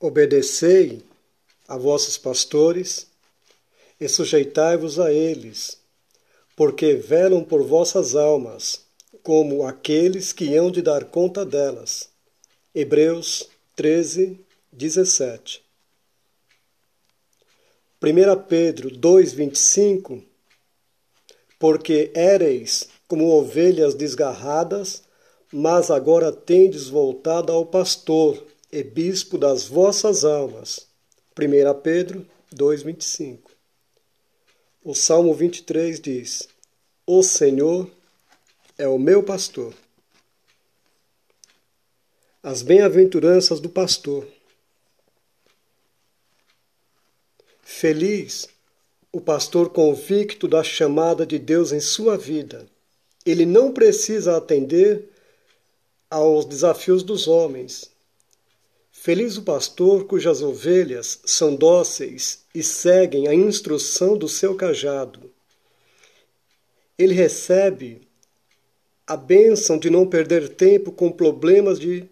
Obedecei a vossos pastores e sujeitai-vos a eles, porque velam por vossas almas, como aqueles que hão de dar conta delas. Hebreus 13, 17. 1 Pedro 2, 25 Porque éreis como ovelhas desgarradas, mas agora tendes voltado ao pastor e é bispo das vossas almas. 1 Pedro 2,25 O Salmo 23 diz: O Senhor é o meu pastor. As bem-aventuranças do pastor. Feliz o pastor convicto da chamada de Deus em sua vida. Ele não precisa atender aos desafios dos homens, Feliz o pastor cujas ovelhas são dóceis e seguem a instrução do seu cajado. Ele recebe a bênção de não perder tempo com problemas de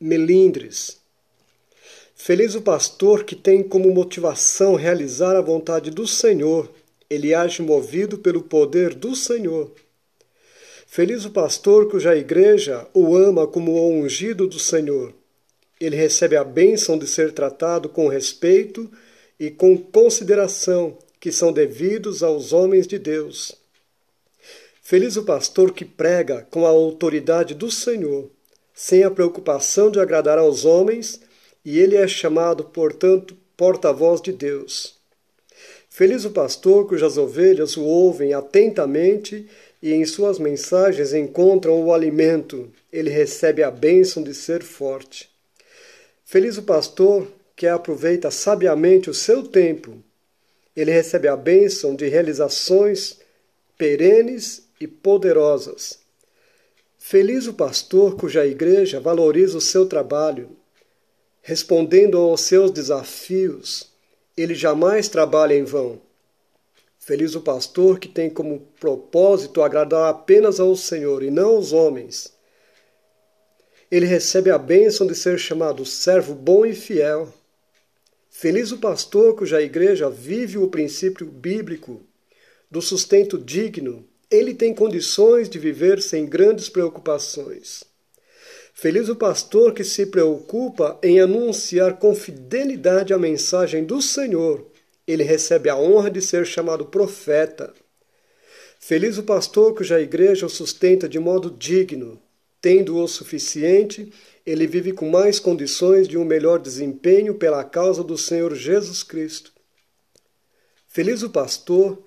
melindres. Feliz o pastor que tem como motivação realizar a vontade do Senhor. Ele age movido pelo poder do Senhor. Feliz o pastor cuja igreja o ama como o ungido do Senhor ele recebe a bênção de ser tratado com respeito e com consideração que são devidos aos homens de Deus. Feliz o pastor que prega com a autoridade do Senhor, sem a preocupação de agradar aos homens, e ele é chamado, portanto, porta-voz de Deus. Feliz o pastor cujas ovelhas o ouvem atentamente e em suas mensagens encontram o alimento. Ele recebe a bênção de ser forte. Feliz o pastor que aproveita sabiamente o seu tempo. Ele recebe a bênção de realizações perenes e poderosas. Feliz o pastor cuja igreja valoriza o seu trabalho, respondendo aos seus desafios. Ele jamais trabalha em vão. Feliz o pastor que tem como propósito agradar apenas ao Senhor e não aos homens ele recebe a bênção de ser chamado servo bom e fiel. Feliz o pastor cuja igreja vive o princípio bíblico do sustento digno. Ele tem condições de viver sem grandes preocupações. Feliz o pastor que se preocupa em anunciar com fidelidade a mensagem do Senhor. Ele recebe a honra de ser chamado profeta. Feliz o pastor cuja igreja o sustenta de modo digno. Tendo o suficiente, ele vive com mais condições de um melhor desempenho pela causa do Senhor Jesus Cristo. Feliz o pastor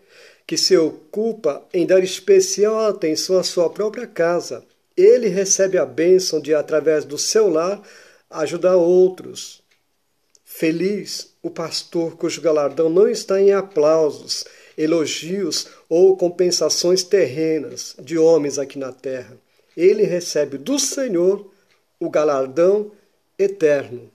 que se ocupa em dar especial atenção à sua própria casa. Ele recebe a bênção de, através do seu lar, ajudar outros. Feliz o pastor cujo galardão não está em aplausos, elogios ou compensações terrenas de homens aqui na terra ele recebe do Senhor o galardão eterno.